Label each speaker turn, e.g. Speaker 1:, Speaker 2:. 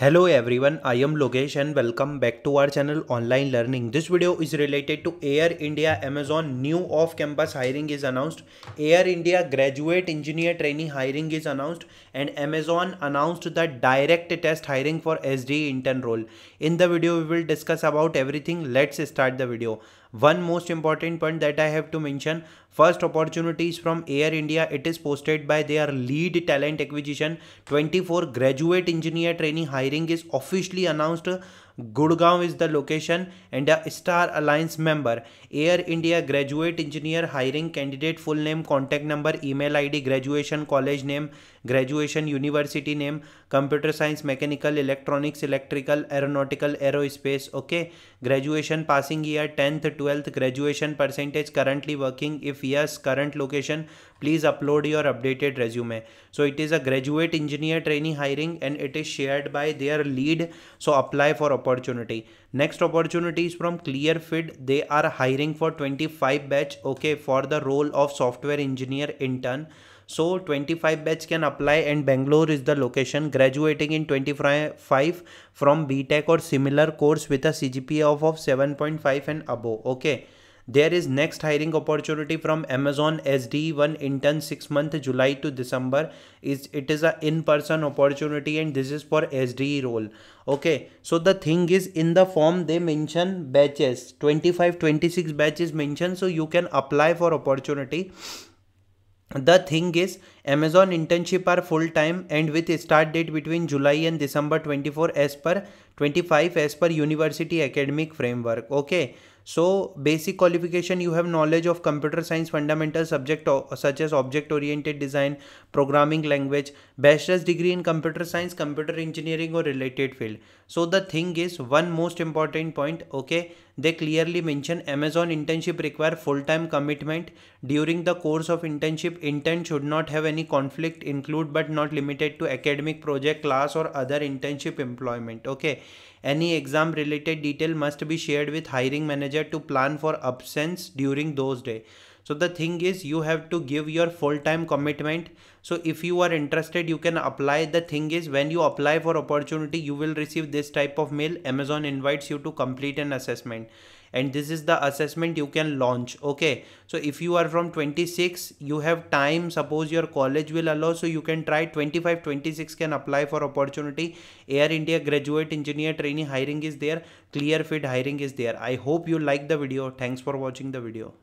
Speaker 1: Hello everyone, I am Logesh and welcome back to our channel Online Learning. This video is related to Air India Amazon new off-campus hiring is announced. Air India graduate engineer trainee hiring is announced and Amazon announced the direct test hiring for SD intern role. In the video, we will discuss about everything. Let's start the video one most important point that i have to mention first opportunities from air india it is posted by their lead talent acquisition 24 graduate engineer training hiring is officially announced Gurgaon is the location and a Star Alliance member. Air India graduate engineer hiring candidate full name, contact number, email ID, graduation college name, graduation university name, computer science, mechanical, electronics, electrical, aeronautical, aerospace. Okay, graduation passing year 10th, 12th, graduation percentage, currently working. If yes, current location, please upload your updated resume. So it is a graduate engineer trainee hiring and it is shared by their lead. So apply for opportunity opportunity next opportunity is from clearfit they are hiring for 25 batch okay for the role of software engineer intern so 25 batch can apply and Bangalore is the location graduating in 25 from BTech or similar course with a CGPA of, of 7.5 and above. Okay. There is next hiring opportunity from Amazon SD one intern 6 month July to December is it is a in person opportunity and this is for SD role. Okay. So the thing is in the form they mention batches 25 26 batches mentioned so you can apply for opportunity the thing is amazon internship are full time and with start date between july and december 24 as per 25 as per university academic framework okay so basic qualification you have knowledge of computer science fundamental subject such as object oriented design programming language bachelor's degree in computer science computer engineering or related field so the thing is one most important point okay they clearly mention amazon internship require full time commitment during the course of internship intern should not have any conflict include but not limited to academic project class or other internship employment okay any exam related detail must be shared with hiring manager to plan for absence during those days so the thing is you have to give your full-time commitment so if you are interested you can apply the thing is when you apply for opportunity you will receive this type of mail amazon invites you to complete an assessment and this is the assessment you can launch okay so if you are from 26 you have time suppose your college will allow so you can try 25 26 can apply for opportunity air india graduate engineer training hiring is there clear fit hiring is there i hope you like the video thanks for watching the video